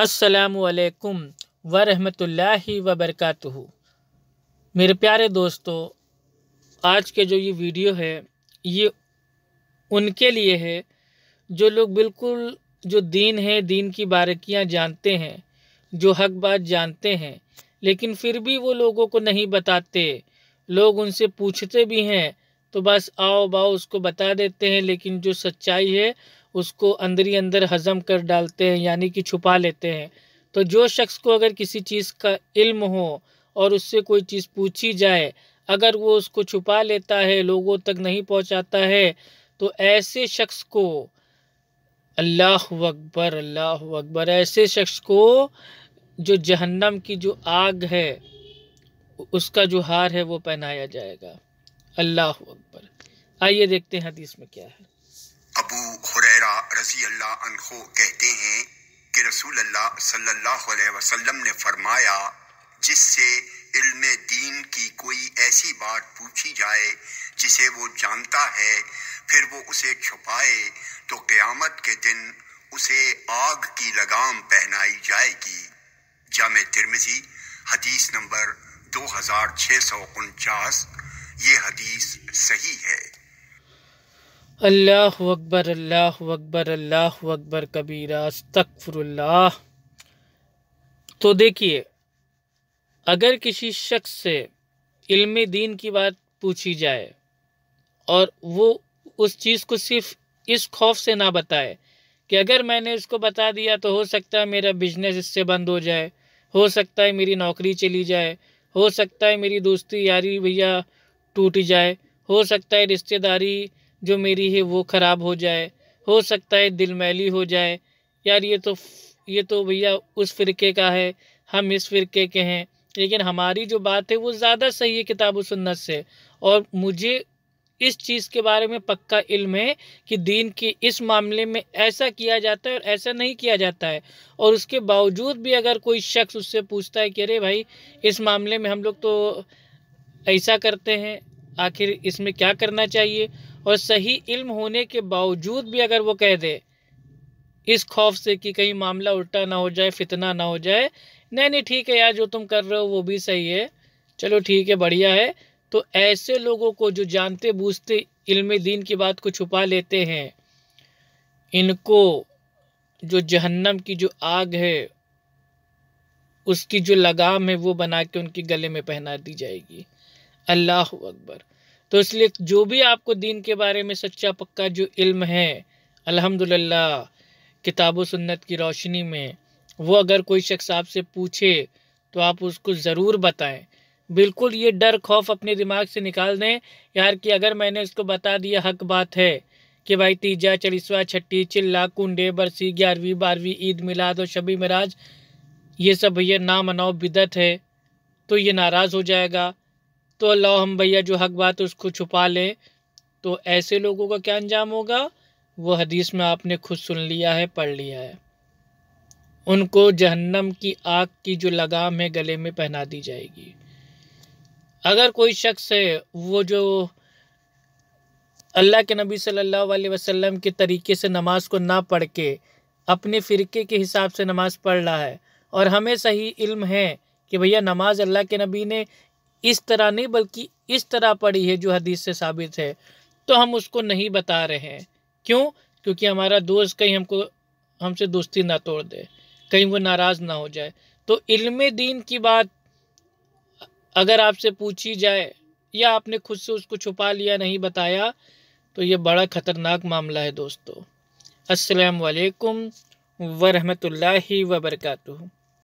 असलकम वरहमतुल्लाहि वबरकत मेरे प्यारे दोस्तों आज के जो ये वीडियो है ये उनके लिए है जो लोग बिल्कुल जो दीन है दीन की बारीकियाँ जानते हैं जो हक बात जानते हैं लेकिन फिर भी वो लोगों को नहीं बताते लोग उनसे पूछते भी हैं तो बस आओ बाओ उसको बता देते हैं लेकिन जो सच्चाई है उसको अंदर ही अंदर हज़म कर डालते हैं यानी कि छुपा लेते हैं तो जो शख्स को अगर किसी चीज़ का इल्म हो और उससे कोई चीज़ पूछी जाए अगर वो उसको छुपा लेता है लोगों तक नहीं पहुंचाता है तो ऐसे शख्स को अल्लाह अकबर अल्लाह अकबर ऐसे शख्स को जो जहन्नम की जो आग है उसका जो हार है वो पहनाया जाएगा अल्लाह अकबर आइए देखते हैं हदीस में क्या है अबू खुरैरा रजी अल्लाह अनहो कहते हैं कि रसूल अल्लाह सल्लल्लाहु अलैहि वसल्लम ने फरमाया जिससे इल्म दीन की कोई ऐसी बात पूछी जाए जिसे वो जानता है फिर वो उसे छुपाए तो क़यामत के दिन उसे आग की लगाम पहनाई जाएगी जाम तिरमिजी हदीस नंबर दो हज़ार छः सौ उनचास ये हदीस सही है अल्लाह अकबर अल्लाह अकबर अल्लाह अकबर कबीरा तकफरल्ला तो देखिए अगर किसी शख्स से इल्म दीन की बात पूछी जाए और वो उस चीज़ को सिर्फ इस खौफ से ना बताए कि अगर मैंने इसको बता दिया तो हो सकता है मेरा बिजनेस इससे बंद हो जाए हो सकता है मेरी नौकरी चली जाए हो सकता है मेरी दोस्ती यारी भैया टूट जाए हो सकता है रिश्तेदारी जो मेरी है वो ख़राब हो जाए हो सकता है दिल मैली हो जाए यार ये तो ये तो भैया उस फ़िरके का है हम इस फ़िरके के हैं लेकिन हमारी जो बात है वो ज़्यादा सही है किताब सुन्नत से और मुझे इस चीज़ के बारे में पक्का इल्म है कि दीन के इस मामले में ऐसा किया जाता है और ऐसा नहीं किया जाता है और उसके बावजूद भी अगर कोई शख्स उससे पूछता है कि अरे भाई इस मामले में हम लोग तो ऐसा करते हैं आखिर इसमें क्या करना चाहिए और सही इल्म होने के बावजूद भी अगर वो कह दे इस खौफ से कि कहीं मामला उल्टा ना हो जाए फितना ना हो जाए नहीं नहीं ठीक है यार जो तुम कर रहे हो वो भी सही है चलो ठीक है बढ़िया है तो ऐसे लोगों को जो जानते बूझते इल्म दीन की बात को छुपा लेते हैं इनको जो जहन्नम की जो आग है उसकी जो लगाम है वो बना के उनके गले में पहना दी जाएगी अल्लाह अकबर तो इसलिए जो भी आपको दीन के बारे में सच्चा पक्का जो इल्म है अल्हम्दुलिल्लाह किताब सुन्नत की रोशनी में वो अगर कोई शख्स आपसे पूछे तो आप उसको ज़रूर बताएं बिल्कुल ये डर खौफ अपने दिमाग से निकाल दें यार कि अगर मैंने उसको बता दिया हक बात है कि भाई तीजा चरिसवा छठी चिल्ला कुंडे बरसी ग्यारहवीं बारहवीं ईद मिलाद और शबी मराज ये सब भैया ना मनाओ बिदत है तो ये नाराज़ हो जाएगा तो अल्लाह हम भैया जो हक बात उसको छुपा लें तो ऐसे लोगों का क्या अंजाम होगा वो हदीस में आपने खुद सुन लिया है पढ़ लिया है उनको जहन्नम की आग की जो लगाम है गले में पहना दी जाएगी अगर कोई शख्स है वो जो अल्लाह के नबी सल्लल्लाहु अलैहि वसल्लम के तरीके से नमाज को ना पढ़ के अपने फ़िरके के हिसाब से नमाज पढ़ रहा है और हमें सही इल्म है कि भैया नमाज अल्लाह के नबी ने इस तरह नहीं बल्कि इस तरह पड़ी है जो हदीस से साबित है तो हम उसको नहीं बता रहे हैं क्यों क्योंकि हमारा दोस्त कहीं हमको हमसे दोस्ती ना तोड़ दे कहीं वो नाराज़ ना हो जाए तो इल्म दीन की बात अगर आपसे पूछी जाए या आपने खुद से उसको छुपा लिया नहीं बताया तो ये बड़ा ख़तरनाक मामला है दोस्तों असलकम वरहमत वरहमतुल्लाहि वबरकatuh